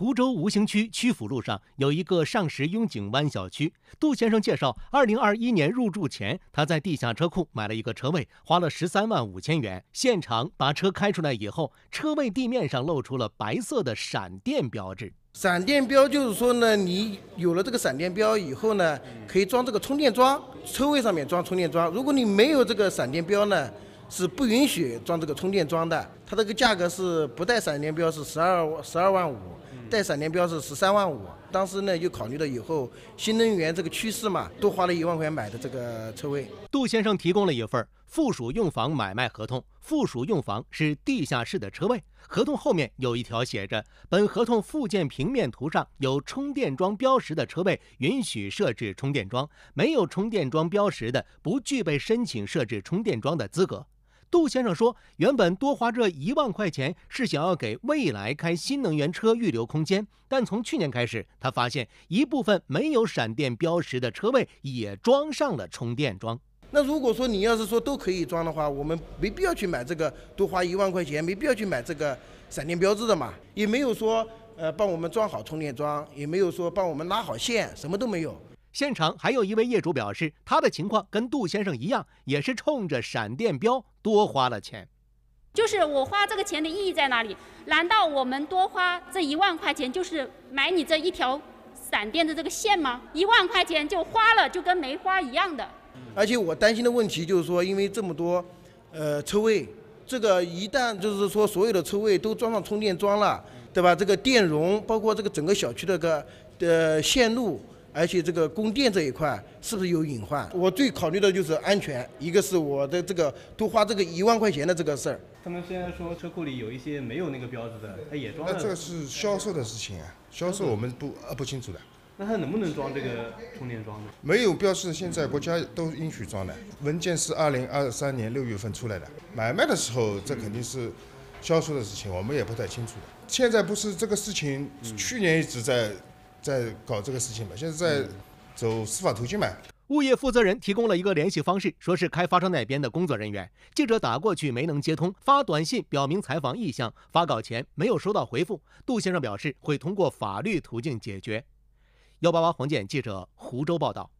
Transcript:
湖州吴兴区曲阜路上有一个上石雍景湾小区。杜先生介绍，二零二一年入住前，他在地下车库买了一个车位，花了十三万五千元。现场把车开出来以后，车位地面上露出了白色的闪电标志。闪电标就是说呢，你有了这个闪电标以后呢，可以装这个充电桩，车位上面装充电桩。如果你没有这个闪电标呢，是不允许装这个充电桩的。它这个价格是不带闪电标是十二十二万五。带闪电标是十三万五，当时呢又考虑了以后新能源这个趋势嘛，多花了一万块钱买的这个车位。杜先生提供了一份附属用房买卖合同，附属用房是地下室的车位。合同后面有一条写着：本合同附件平面图上有充电桩标识的车位，允许设置充电桩；没有充电桩标识的，不具备申请设置充电桩的资格。杜先生说：“原本多花这一万块钱是想要给未来开新能源车预留空间，但从去年开始，他发现一部分没有闪电标识的车位也装上了充电桩。那如果说你要是说都可以装的话，我们没必要去买这个多花一万块钱，没必要去买这个闪电标志的嘛。也没有说呃帮我们装好充电桩，也没有说帮我们拉好线，什么都没有。”现场还有一位业主表示，他的情况跟杜先生一样，也是冲着闪电标多花了钱。就是我花这个钱的意义在哪里？难道我们多花这一万块钱，就是买你这一条闪电的这个线吗？一万块钱就花了，就跟没花一样的。而且我担心的问题就是说，因为这么多呃车位，这个一旦就是说所有的车位都装上充电桩了，对吧？这个电容，包括这个整个小区的个呃线路。而且这个供电这一块是不是有隐患？我最考虑的就是安全。一个是我的这个多花这个一万块钱的这个事儿。他们现在说车库里有一些没有那个标志的，他也装了。那这个是销售的事情，啊，销售我们不呃不清楚的。那他能不能装这个充电桩呢？没有标识，现在国家都允许装的。文件是二零二三年六月份出来的。买卖的时候，这肯定是销售的事情，我们也不太清楚。现在不是这个事情，去年一直在。在搞这个事情嘛，现在在走司法途径嘛。物业负责人提供了一个联系方式，说是开发商那边的工作人员。记者打过去没能接通，发短信表明采访意向，发稿前没有收到回复。杜先生表示会通过法律途径解决。幺八八黄建记者湖州报道。